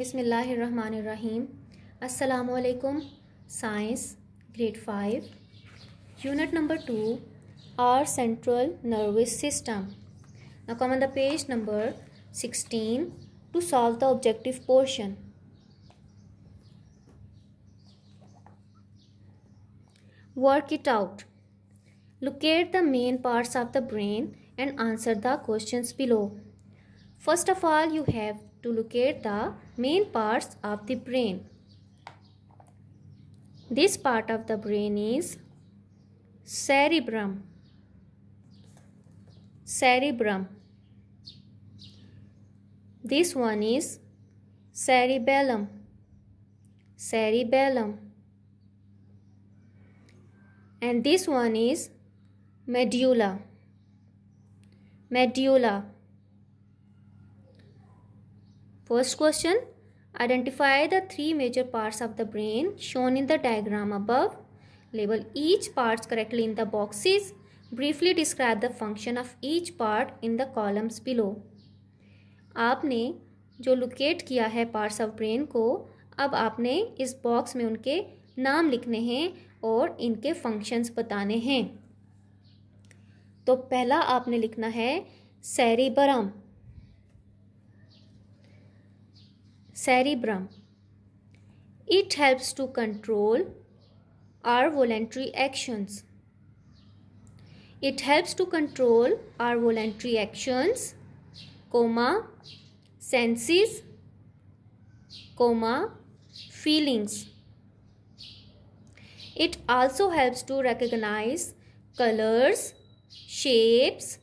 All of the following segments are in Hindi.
बिसमीम् अल्लाम science grade five unit number two are central nervous system नकम page number sixteen to solve the objective portion work it out locate the main parts of the brain and answer the question below first of all you have to locate the main parts of the brain. This part of the brain is cerebrum. Cerebrum. This one is cerebellum. Cerebellum. And this one is medulla. Medulla. First question Identify the three major parts of the brain shown in the diagram above. Label each parts correctly in the boxes. Briefly describe the function of each part in the columns below. आपने जो लोकेट किया है पार्ट्स ऑफ ब्रेन को अब आपने इस बॉक्स में उनके नाम लिखने हैं और इनके फंक्शंस बताने हैं तो पहला आपने लिखना है सैरिबरम cerebrum. It helps to control our voluntary actions. It helps to control our voluntary actions, comma, senses, comma, feelings. It also helps to recognize colors, shapes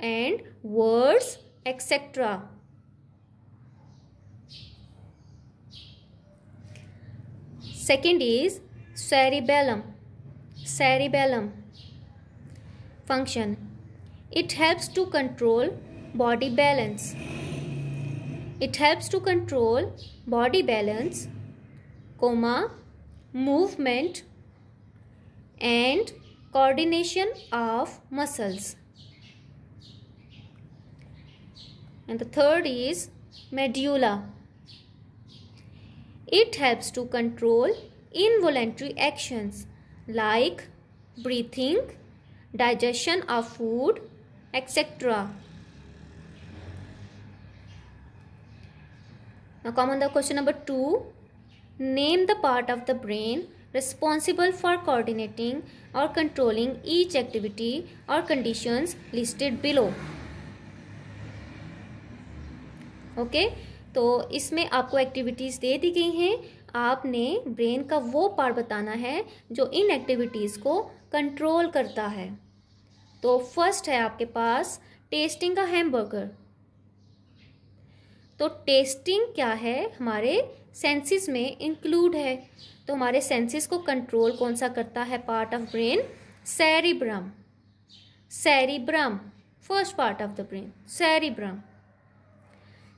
and words, etc. Second is cerebellum. Cerebellum function. It helps to control body balance. It helps to control body balance, comma, movement and coordination of muscles. And the third is medulla. It helps to control involuntary actions like breathing, digestion of food, etc. Now come on the question number 2. Name the part of the brain responsible for coordinating or controlling each activity or conditions listed below. Okay. तो इसमें आपको एक्टिविटीज़ दे दी गई हैं आपने ब्रेन का वो पार्ट बताना है जो इन एक्टिविटीज़ को कंट्रोल करता है तो फर्स्ट है आपके पास टेस्टिंग का हैमबर्गर तो टेस्टिंग क्या है हमारे सेंसेस में इंक्लूड है तो हमारे सेंसेस को कंट्रोल कौन सा करता है part of brain cerebrum cerebrum first part of the brain cerebrum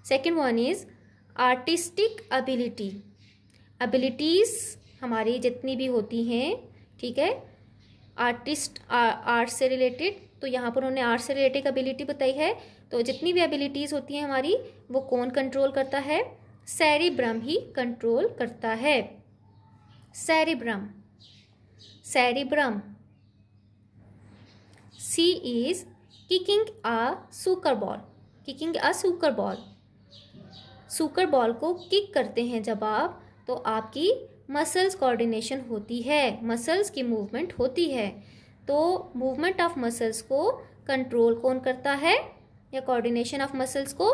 second one is artistic ability abilities हमारी जितनी भी होती हैं ठीक है आर्टिस्ट आर्ट से रिलेटेड तो यहाँ पर उन्होंने आर्ट से रिलेटेड अबिलिटी बताई है तो जितनी भी अबिलिटीज़ होती हैं हमारी वो कौन कंट्रोल करता है सैरिब्रम ही कंट्रोल करता है cerebrum cerebrum C is kicking a soccer ball kicking a soccer ball सुकर बॉल को किक करते हैं जब आप तो आपकी मसल्स कोऑर्डिनेशन होती है मसल्स की मूवमेंट होती है तो मूवमेंट ऑफ मसल्स को कंट्रोल कौन करता है या कोऑर्डिनेशन ऑफ मसल्स को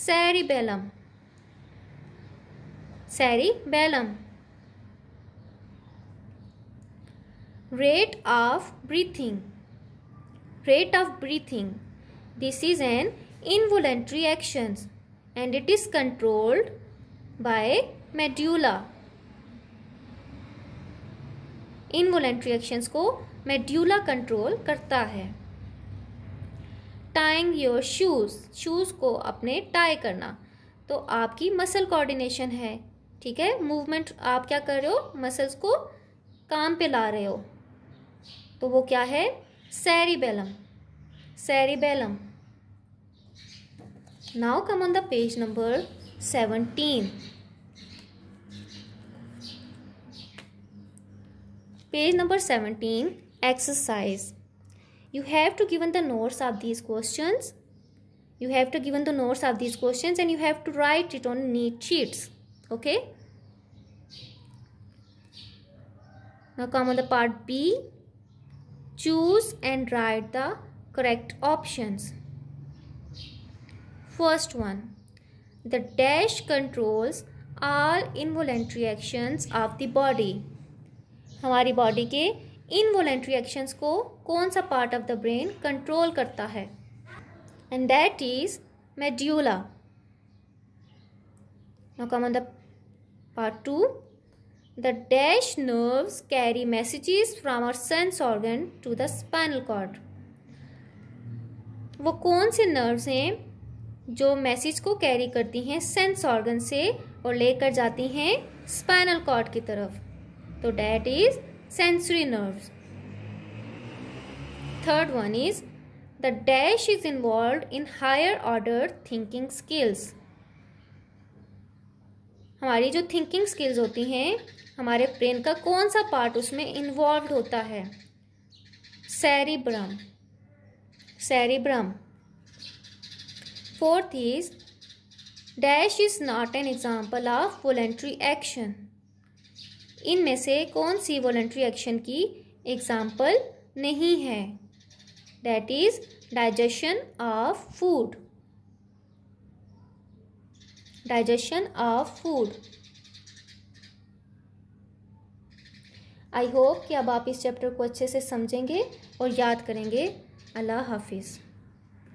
cerebellum rate of breathing rate of breathing this is an involuntary actions and it is controlled by medulla involuntary actions को मेड्यूला कंट्रोल करता है टाइंग योर शूज़ शूज़ को अपने टाई करना तो आपकी मसल कोऑर्डिनेशन है ठीक है मूवमेंट आप क्या कर रहे हो मसल्स को काम पे ला रहे हो तो वो क्या है cerebellum cerebellum Now come on the page number 17. Page number 17, exercise. You have to given the notes of these questions. You have to given the notes of these questions and you have to write it on neat sheets. Okay. Now come on the part B. Choose and write the correct options. First one, the dash controls all involuntary actions of the body. हमारी body के involuntary actions को कौन सा part of the brain control करता है And that is medulla. now come on the part 2 the dash nerves carry messages from our sense organ to the spinal cord वो कौन से nerves हैं जो मैसेज को कैरी करती हैं सेंस ऑर्गन से और लेकर जाती हैं स्पाइनल कॉर्ड की तरफ तो that is sensory nerves third one is the dash is involve in higher order thinking skills हमारी जो थिंकिंग स्किल्स होती हैं हमारे ब्रेन का कौन सा पार्ट उसमें इन्वॉल्व होता है cerebrum cerebrum Fourth is dash is not an example of voluntary action इनमें से कौन सी वॉल्ट्री एक्शन की एग्ज़ाम्पल नहीं है that is digestion of food digestion of food I hope कि अब आप इस चैप्टर को अच्छे से समझेंगे और याद करेंगे अल्लाह हाफिज़